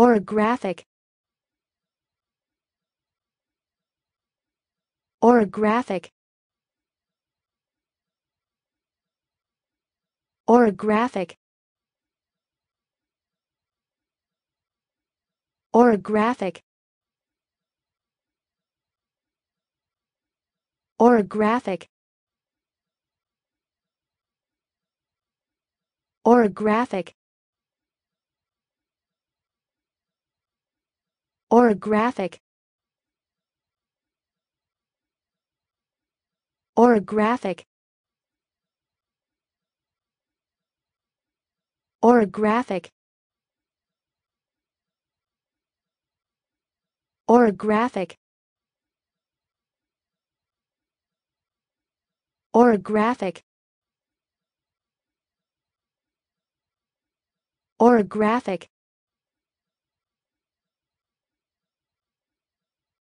or a graphic or a graphic or a graphic or a graphic or a graphic or a graphic or a graphic or a graphic or a graphic or a graphic or a graphic or a graphic